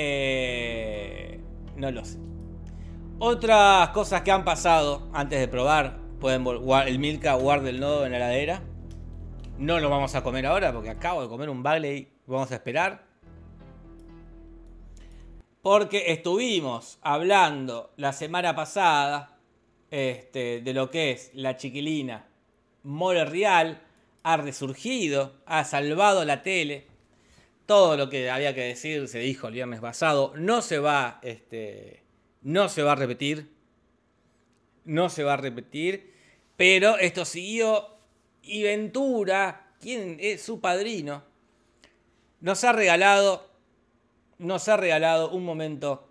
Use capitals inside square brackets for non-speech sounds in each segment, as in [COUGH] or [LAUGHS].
Eh, no lo sé. Otras cosas que han pasado antes de probar. Pueden el Milka guarda el nodo en la heladera. No lo vamos a comer ahora porque acabo de comer un Bagley. Vamos a esperar. Porque estuvimos hablando la semana pasada este, de lo que es la chiquilina More Real. Ha resurgido, ha salvado la tele todo lo que había que decir se dijo el viernes pasado. No se va, este, no se va a repetir. No se va a repetir. Pero esto siguió y Ventura, quien es su padrino, nos ha regalado, nos ha regalado un momento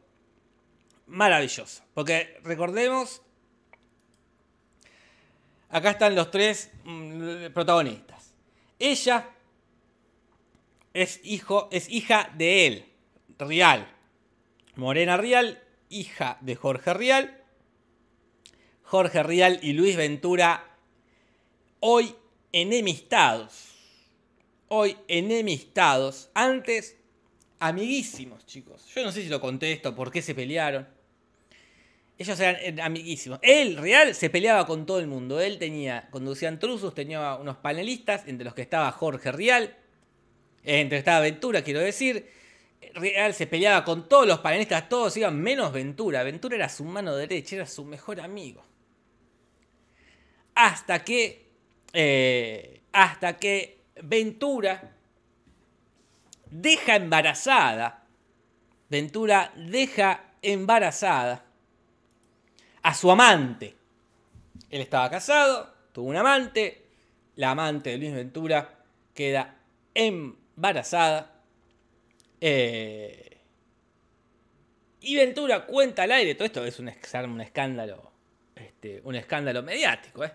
maravilloso. Porque recordemos, acá están los tres mm, protagonistas. Ella, es, hijo, es hija de él, Rial. Morena Rial, hija de Jorge Rial. Jorge Rial y Luis Ventura, hoy enemistados. Hoy enemistados. Antes, amiguísimos, chicos. Yo no sé si lo contesto, por qué se pelearon. Ellos eran amiguísimos. Él, Real, se peleaba con todo el mundo. Él tenía, conducían trusos, tenía unos panelistas, entre los que estaba Jorge Real entre esta Ventura, quiero decir. Real se peleaba con todos los panelistas, todos iban menos Ventura. Ventura era su mano derecha, era su mejor amigo. Hasta que. Eh, hasta que Ventura deja embarazada. Ventura deja embarazada a su amante. Él estaba casado, tuvo un amante. La amante de Luis Ventura queda embarazada embarazada. Eh, y Ventura cuenta al aire, todo esto es un, escándalo, este, un escándalo mediático, eh.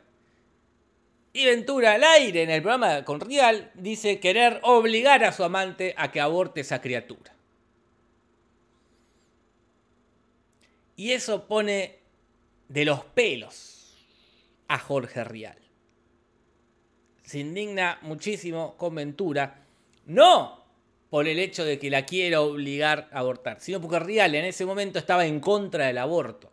Y Ventura al aire en el programa con Rial dice querer obligar a su amante a que aborte esa criatura. Y eso pone de los pelos a Jorge Rial. Se indigna muchísimo con Ventura no por el hecho de que la quiera obligar a abortar, sino porque Rial en ese momento estaba en contra del aborto.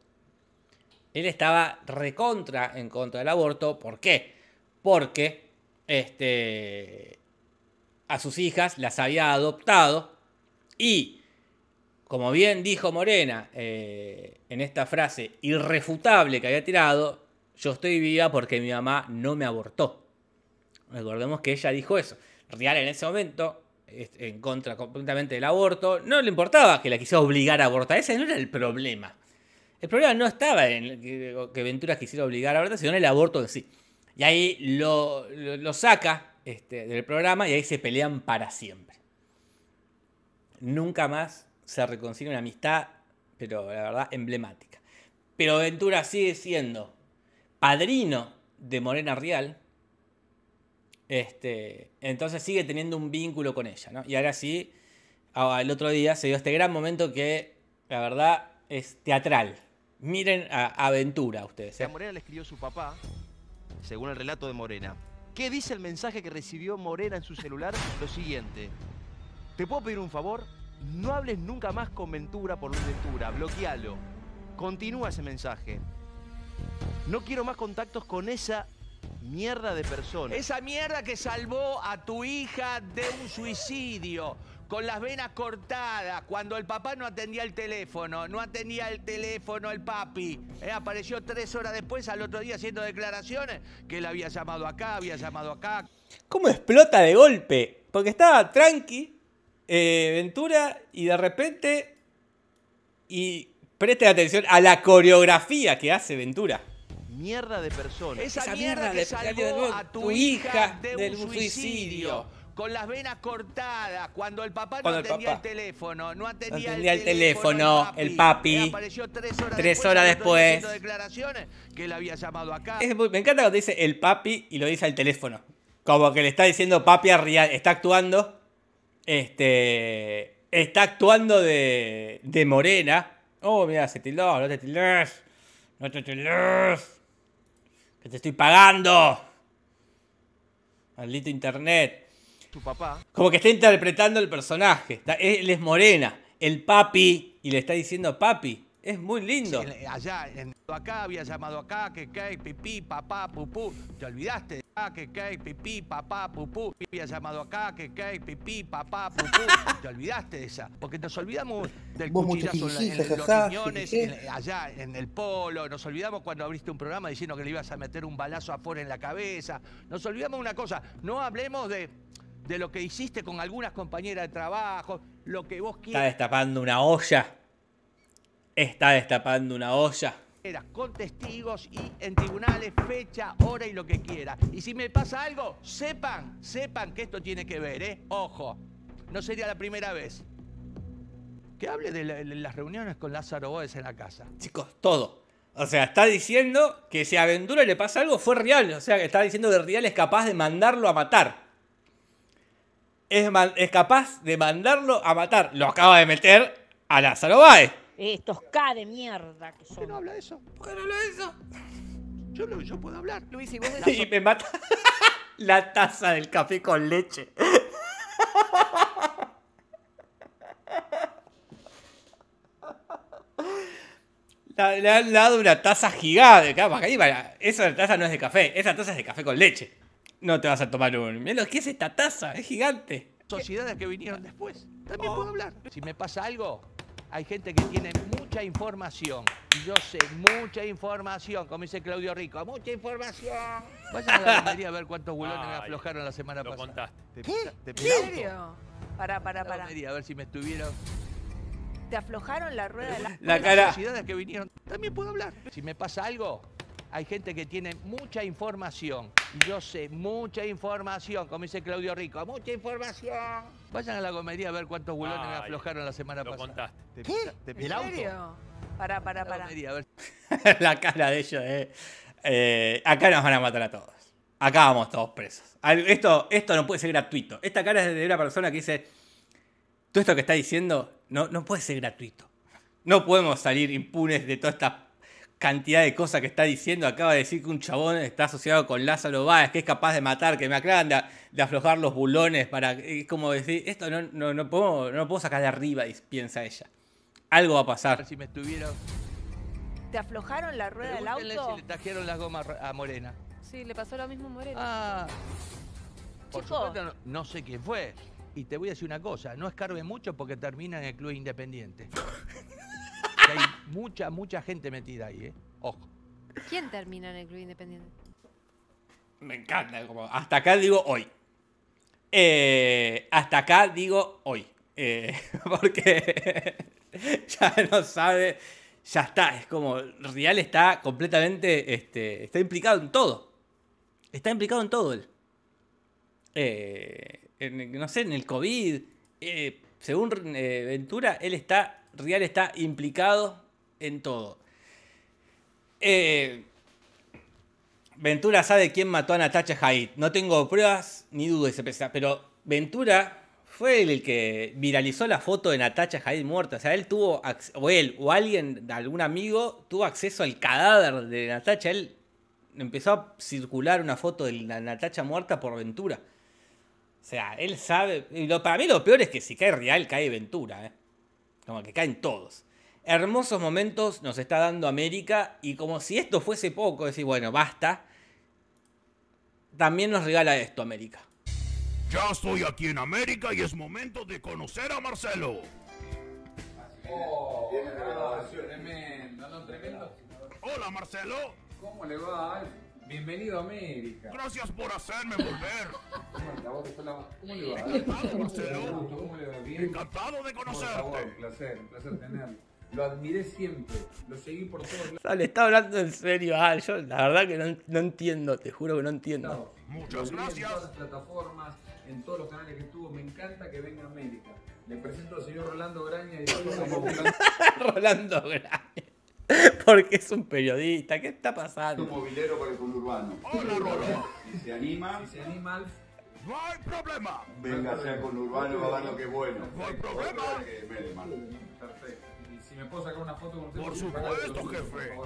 Él estaba recontra en contra del aborto. ¿Por qué? Porque este, a sus hijas las había adoptado y, como bien dijo Morena eh, en esta frase irrefutable que había tirado, yo estoy viva porque mi mamá no me abortó. Recordemos que ella dijo eso real en ese momento, en contra completamente del aborto, no le importaba que la quisiera obligar a abortar, ese no era el problema. El problema no estaba en que, Ventura quisiera obligar a abortar, sino en el aborto de sí. Y ahí lo, saca este, del programa y ahí se pelean para siempre. Nunca más se reconcilia una amistad, pero la verdad, emblemática. Pero Ventura sigue siendo padrino de Morena Real, este, entonces sigue teniendo un vínculo con ella, ¿no? Y ahora sí, el otro día se dio este gran momento que, la verdad, es teatral. Miren a Aventura ustedes. ¿eh? A Morena le escribió su papá, según el relato de Morena. ¿Qué dice el mensaje que recibió Morena en su celular? Lo siguiente. ¿Te puedo pedir un favor? No hables nunca más con Ventura por Luis Ventura. Bloquealo. Continúa ese mensaje. No quiero más contactos con esa mierda de persona. Esa mierda que salvó a tu hija de un suicidio, con las venas cortadas, cuando el papá no atendía el teléfono, no atendía el teléfono el papi. Eh, apareció tres horas después, al otro día, haciendo declaraciones que él había llamado acá, había llamado acá. ¿Cómo explota de golpe? Porque estaba tranqui, eh, Ventura, y de repente. Y presten atención a la coreografía que hace Ventura mierda de persona. Esa, mierda, mierda, que salvó de nuevo, a tu, tu hija, del suicidio. con las venas cortadas, cuando el papá no atendía el, teléfono, no atendía, no atendía el, teléfono, el papi, tres horas después, declaraciones que había llamado acá. Es muy, me encanta cuando dice el papi y lo dice al teléfono, como que le está diciendo papi a Rial. está actuando, este, está actuando de, de Morena. Oh, mira, se tildó, no te tildás, no te tildás. Que te estoy pagando. Maldito internet. Tu papá. Como que está interpretando el personaje. él es morena. El papi. Y le está diciendo papi. Es muy lindo. allá, en, acá había llamado acá, que cae, pipí, papá, pupú. Te olvidaste de acá, que cae, pipí, papá, pupú. Había llamado acá, que cae, pipí, papá, pupú. Te olvidaste de esa. Porque nos olvidamos del cuchillazo en, los riñones, allá, en el polo. Nos olvidamos cuando abriste un programa diciendo que le ibas a meter un balazo afuera en la cabeza. Nos olvidamos una cosa. No hablemos de de lo que hiciste con algunas compañeras de trabajo, lo que vos quieras. Está destapando una olla está destapando una olla. Con testigos y en tribunales, fecha, hora y lo que quiera. Y si me pasa algo, sepan, sepan que esto tiene que ver, ¿eh? Ojo, no sería la primera vez. Que hable de, las reuniones con Lázaro Báez en la casa. Chicos, todo. O sea, está diciendo que si a Ventura le pasa algo fue Real. O sea, está diciendo que Real es capaz de mandarlo a matar. Es, es capaz de mandarlo a matar. Lo acaba de meter a Lázaro Báez. Estos K de mierda que son. ¿Por qué no habla de eso? ¿Por qué no habla de eso? Yo, yo puedo hablar. Luis, y vos Y me mata [LAUGHS] la taza del café con leche. Le han dado una taza gigante. Esa taza no es de café, esa taza es de café con leche. No te vas a tomar un. menos. ¿Qué que es esta taza, es gigante. Sociedades que vinieron después. También oh. puedo hablar. Si me pasa algo, hay gente que tiene mucha información. Yo sé, mucha información, como dice Claudio Rico, mucha información. ¿Vas a la [LAUGHS] a ver cuántos bulones aflojaron la semana pasada. ¿Qué? ¿Te, ¿Qué? ¿En serio? para. pará, pará. A ver si me estuvieron... Te aflojaron la rueda de la... cara... Las que vinieron... También puedo hablar. Si me pasa algo, hay gente que tiene mucha información. Yo sé, mucha información, como dice Claudio Rico, mucha información. Vayan a la gomería a ver cuántos bulones aflojaron la semana Lo pasada. contaste. Te ¿Qué? auto? serio? La [LAUGHS] la cara de ellos, eh. eh. acá nos van a matar a todos. Acá vamos todos presos. Esto, esto no puede ser gratuito. Esta cara es de una persona que dice, todo esto que está diciendo no, no puede ser gratuito. No podemos salir impunes de todas estas cantidad de cosas que está diciendo. Acaba de decir que un chabón está asociado con Lázaro Báez, que es capaz de matar, que me aclaran de, aflojar los bulones para. Es como decir, esto no, no, no, puedo, no puedo sacar de arriba, piensa ella. Algo va a pasar. Si me estuvieron. ¿Te aflojaron la rueda del auto? Si le trajeron las gomas a Morena. Sí, le pasó lo mismo a Morena. Ah. Por no, sé qué fue. Y te voy a decir una cosa, no escarbe mucho porque termina en el Club Independiente hay mucha, mucha gente metida ahí, ¿eh? Ojo. ¿Quién termina en el Club Independiente? Me encanta, como hasta acá digo hoy. Eh, hasta acá digo hoy. Eh, [LAUGHS] porque [LAUGHS] ya no sabe, ya está, es como, Real está completamente, este, está implicado en todo. Está implicado en todo él. Eh, no sé, en el COVID. según Ventura, él está Real está implicado en todo. Eh, Ventura sabe quién mató a Natacha Haidt. No tengo pruebas ni dudas, pero Ventura fue el que viralizó la foto de Natacha Haidt muerta. O sea, él tuvo, o él, o alguien, algún amigo, tuvo acceso al cadáver de Natacha. Él empezó a circular una foto de la Natacha muerta por Ventura. O sea, él sabe. para mí lo peor es que si cae Real, cae Ventura. ¿eh? Como que caen todos. Hermosos momentos nos está dando América y como si esto fuese poco, decir, bueno, basta. También nos regala esto América. Ya estoy aquí en América y es momento de conocer a Marcelo. Oh, tremendo, tremendo. Hola Marcelo. ¿Cómo le va? Bienvenido a América. Gracias por hacerme volver. ¿Cómo le va? Encantado, le va? Encantado de conocerte. un placer, un placer tenerlo. Lo admiré siempre, lo seguí por todos lados. le está hablando en serio ah, yo la verdad que no, entiendo, te juro que no entiendo. Muchas gracias. En todas las plataformas, en todos los canales que estuvo, me encanta que venga a América. Le presento al señor Rolando Graña y como [LAUGHS] Rolando Graña. [LAUGHS] Porque es un periodista. ¿Qué está pasando? Un movilero para el conurbano. Si se anima. se anima, No hay problema. Venga, sea conurbano, va a lo que es bueno. No hay problema. Perfecto. Y si me puedo sacar una foto con Por supuesto, jefe.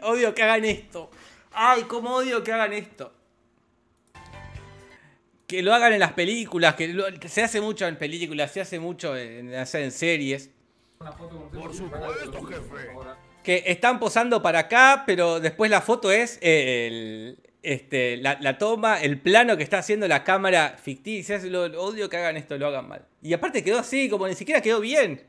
[LAUGHS] odio que hagan esto. Ay, cómo odio que hagan esto. Que lo hagan en las películas, que, se hace mucho en películas, se hace mucho en, en series por supuesto, jefe. Que están posando para acá, pero después la foto es este, la, toma, el plano que está haciendo la cámara ficticia. Es lo, odio que hagan esto, lo hagan mal. Y aparte quedó así, como ni siquiera quedó bien.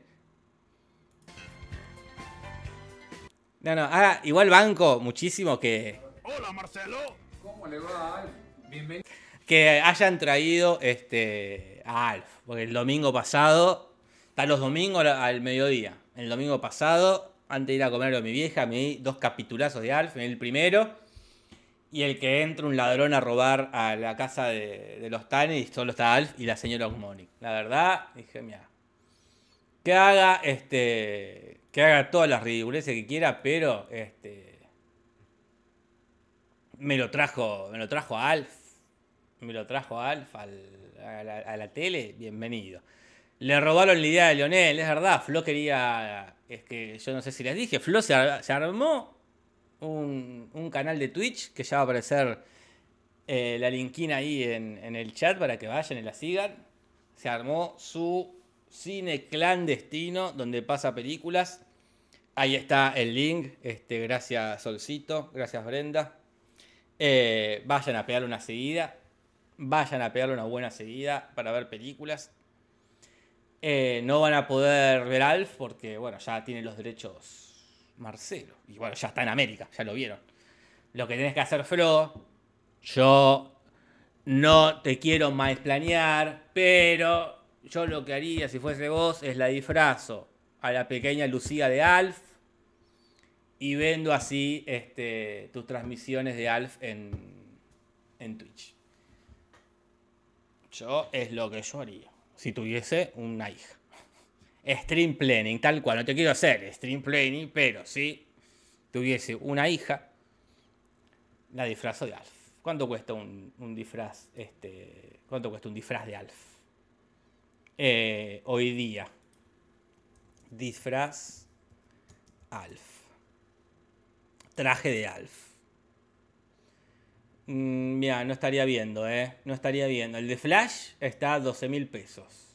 No, no, igual banco muchísimo que. Hola, Marcelo. ¿Cómo le va Bienvenido. Que hayan traído este, a Alf. Porque el domingo pasado Está los domingos al mediodía. El domingo pasado, antes de ir a comer a mi vieja, me di dos capitulazos de Alf. El primero y el que entra un ladrón a robar a la casa de, los Tanes solo está Alf y la señora Osmonic. La verdad, dije, mira, que haga este que haga todas las ridiculeces que quiera, pero este me lo trajo, me lo trajo a Alf, me lo trajo a Alf a la tele, bienvenido. Le robaron la idea de Lionel, es verdad. Flo quería. Es que yo no sé si les dije. Flo se, armó un, canal de Twitch que ya va a aparecer eh, la linkina ahí en, el chat para que vayan y la sigan. Se armó su cine clandestino donde pasa películas. Ahí está el link. Este, gracias Solcito, gracias Brenda. Eh, vayan a pegarle una seguida. Vayan a pegarle una buena seguida para ver películas. Eh, no van a poder ver Alf porque, bueno, ya tiene los derechos Marcelo. Y bueno, ya está en América, ya lo vieron. Lo que tenés que hacer, Flo, yo no te quiero más planear, pero yo lo que haría si fuese vos es la disfrazo a la pequeña Lucía de Alf y vendo así este, tus transmisiones de Alf en, en Twitch. Yo es lo que yo haría si tuviese una hija. Stream planning, tal cual. No te quiero hacer stream planning, pero si tuviese una hija, la disfrazo de Alf. ¿Cuánto cuesta un, disfraz? Este, ¿Cuánto cuesta un disfraz de Alf? Eh, hoy día. Disfraz Alf. Traje de Alf. Mm, mira, no estaría viendo, ¿eh? No estaría viendo. El de Flash está a 12 mil pesos.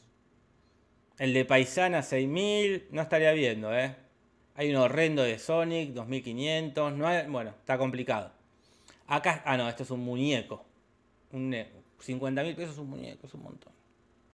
El de Paisana 6 mil, no estaría viendo, ¿eh? Hay un horrendo de Sonic, 2500. No bueno, está complicado. Acá, ah, no, esto es un muñeco. Un, 50 mil pesos es un muñeco, es un montón.